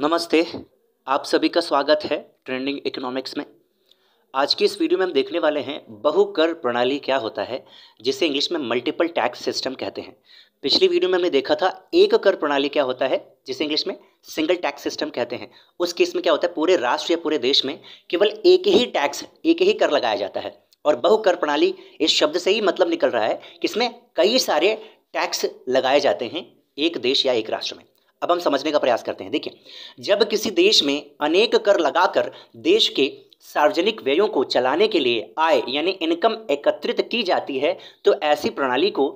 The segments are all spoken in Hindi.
नमस्ते आप सभी का स्वागत है ट्रेंडिंग इकोनॉमिक्स में आज की इस वीडियो में हम देखने वाले हैं बहु कर प्रणाली क्या होता है जिसे इंग्लिश में मल्टीपल टैक्स सिस्टम कहते हैं पिछली वीडियो में हमने देखा था एक कर प्रणाली क्या होता है जिसे इंग्लिश में सिंगल टैक्स सिस्टम कहते हैं उस केस में क्या होता है पूरे राष्ट्र या पूरे देश में केवल एक ही टैक्स एक ही कर लगाया जाता है और बहु कर प्रणाली इस शब्द से ही मतलब निकल रहा है कि इसमें कई सारे टैक्स लगाए जाते हैं एक देश या एक राष्ट्र में अब हम समझने का प्रयास करते हैं देखिए जब किसी देश में अनेक कर लगाकर देश के सार्वजनिक व्ययों को चलाने के लिए आय यानी इनकम एकत्रित की जाती है तो ऐसी प्रणाली को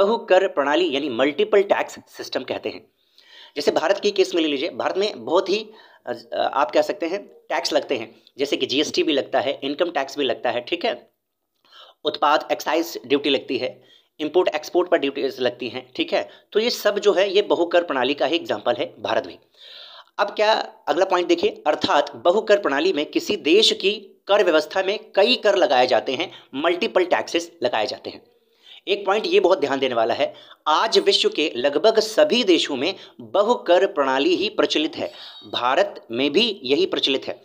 बहुकर प्रणाली यानी मल्टीपल टैक्स सिस्टम कहते हैं जैसे भारत की केस में ले लीजिए भारत में बहुत ही आप कह सकते हैं टैक्स लगते हैं जैसे कि जीएसटी भी लगता है इनकम टैक्स भी लगता है ठीक है उत्पाद एक्साइज ड्यूटी लगती है इंपोर्ट एक्सपोर्ट पर ड्यूटीज लगती हैं ठीक है तो ये सब जो है ये बहुकर प्रणाली का ही एग्जाम्पल है भारत में अब क्या अगला पॉइंट देखिए अर्थात बहुकर प्रणाली में किसी देश की कर व्यवस्था में कई कर लगाए जाते हैं मल्टीपल टैक्सेस लगाए जाते हैं एक पॉइंट ये बहुत ध्यान देने वाला है आज विश्व के लगभग सभी देशों में बहुकर प्रणाली ही प्रचलित है भारत में भी यही प्रचलित है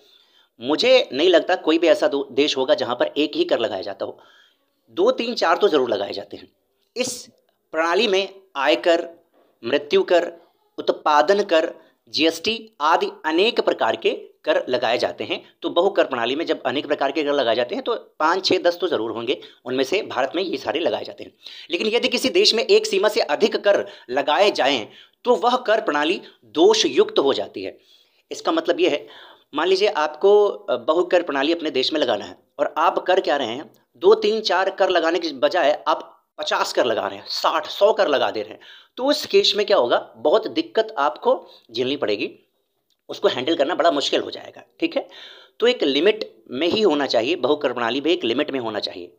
मुझे नहीं लगता कोई भी ऐसा देश होगा जहां पर एक ही कर लगाया जाता हो दो तीन चार तो जरूर लगाए जाते हैं इस प्रणाली में आयकर मृत्यु कर उत्पादन कर जीएसटी आदि अनेक प्रकार के कर लगाए जाते हैं तो बहुकर प्रणाली में जब अनेक प्रकार के कर लगाए जाते हैं तो पाँच छः दस तो ज़रूर होंगे उनमें से भारत में ये सारे लगाए जाते हैं लेकिन यदि किसी देश में एक सीमा से अधिक कर लगाए जाएं तो वह कर प्रणाली दोषयुक्त हो जाती है इसका मतलब ये है मान लीजिए आपको बहुकर प्रणाली अपने देश में लगाना है और आप कर क्या रहे हैं दो तीन चार कर लगाने के बजाय आप पचास कर लगा रहे हैं साठ सौ कर लगा दे रहे हैं तो उस केस में क्या होगा बहुत दिक्कत आपको झेलनी पड़ेगी उसको हैंडल करना बड़ा मुश्किल हो जाएगा ठीक है तो एक लिमिट में ही होना चाहिए बहुकर प्रणाली भी एक लिमिट में होना चाहिए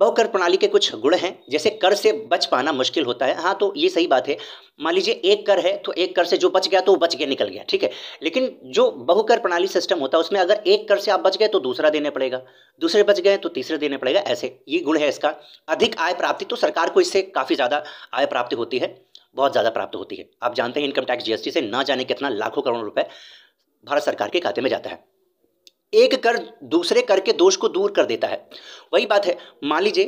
बहु कर प्रणाली के कुछ गुण हैं जैसे कर से बच पाना मुश्किल होता है हाँ तो ये सही बात है मान लीजिए एक कर है तो एक कर से जो बच गया तो वो बच गया निकल गया ठीक है लेकिन जो बहुकर प्रणाली सिस्टम होता है उसमें अगर एक कर से आप बच गए तो दूसरा देने पड़ेगा दूसरे बच गए तो तीसरे देने पड़ेगा ऐसे ये गुण है इसका अधिक आय प्राप्ति तो सरकार को इससे काफ़ी ज़्यादा आय प्राप्ति होती है बहुत ज़्यादा प्राप्त होती है आप जानते हैं इनकम टैक्स जीएसटी से ना जाने कितना लाखों करोड़ रुपए भारत सरकार के खाते में जाता है एक कर दूसरे कर के दोष को दूर कर देता है वही बात है मान लीजिए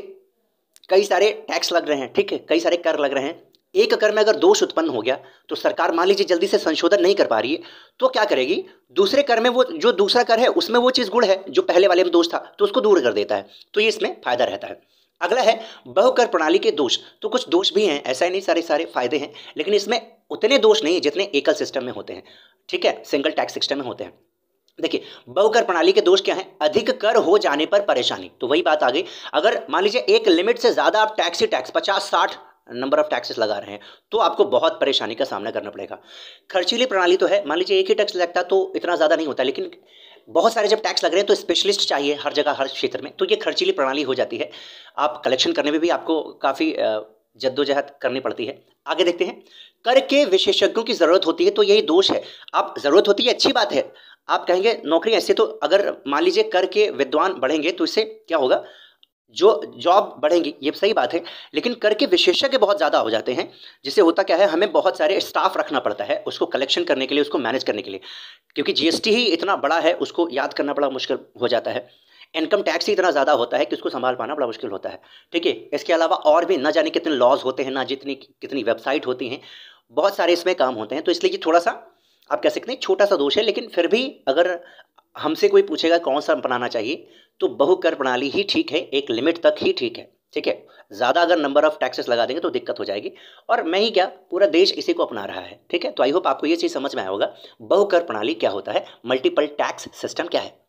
कई सारे टैक्स लग रहे हैं ठीक है कई सारे कर लग रहे हैं एक कर में अगर दोष उत्पन्न हो गया तो सरकार मान लीजिए जल्दी से संशोधन नहीं कर पा रही है तो क्या करेगी दूसरे कर में वो जो दूसरा कर है उसमें वो चीज़ गुण है जो पहले वाले में दोष था तो उसको दूर कर देता है तो ये इसमें फायदा रहता है अगला है बहुकर प्रणाली के दोष तो कुछ दोष भी हैं ऐसा ही नहीं सारे सारे फायदे हैं लेकिन इसमें उतने दोष नहीं जितने एकल सिस्टम में होते हैं ठीक है सिंगल टैक्स सिस्टम में होते हैं देखिए बहुकर प्रणाली के दोष क्या है अधिक कर हो जाने पर परेशानी तो वही बात आ गई अगर मान लीजिए एक लिमिट से ज़्यादा आप ही टैक्स पचास साठ नंबर ऑफ टैक्सेस लगा रहे हैं तो आपको बहुत परेशानी का सामना करना पड़ेगा खर्चीली प्रणाली तो है मान लीजिए एक ही टैक्स लगता तो इतना ज़्यादा नहीं होता लेकिन बहुत सारे जब टैक्स लग रहे हैं तो स्पेशलिस्ट चाहिए हर जगह हर क्षेत्र में तो ये खर्चीली प्रणाली हो जाती है आप कलेक्शन करने में भी आपको काफ़ी जद्दोजहद करनी पड़ती है आगे देखते हैं कर के विशेषज्ञों की ज़रूरत होती है तो यही दोष है आप ज़रूरत होती है अच्छी बात है आप कहेंगे नौकरी ऐसे तो अगर मान लीजिए करके विद्वान बढ़ेंगे तो इससे क्या होगा जो जॉब बढ़ेंगी ये सही बात है लेकिन कर के विशेषज्ञ बहुत ज़्यादा हो जाते हैं जिससे होता क्या है हमें बहुत सारे स्टाफ रखना पड़ता है उसको कलेक्शन करने के लिए उसको मैनेज करने के लिए क्योंकि जीएसटी ही इतना बड़ा है उसको याद करना बड़ा मुश्किल हो जाता है इनकम टैक्स ही इतना ज़्यादा होता है कि उसको संभाल पाना बड़ा मुश्किल होता है ठीक है इसके अलावा और भी ना जाने कितने लॉज होते हैं ना जितनी कितनी वेबसाइट होती हैं बहुत सारे इसमें काम होते हैं तो इसलिए ये थोड़ा सा आप कह सकते हैं छोटा सा दोष है लेकिन फिर भी अगर हमसे कोई पूछेगा कौन सा बनाना चाहिए तो बहुकर प्रणाली ही ठीक है एक लिमिट तक ही ठीक है ठीक है ज़्यादा अगर नंबर ऑफ टैक्सेस लगा देंगे तो दिक्कत हो जाएगी और मैं ही क्या पूरा देश इसी को अपना रहा है ठीक है तो आई होप आपको ये चीज़ समझ में आया होगा बहुकर प्रणाली क्या होता है मल्टीपल टैक्स सिस्टम क्या है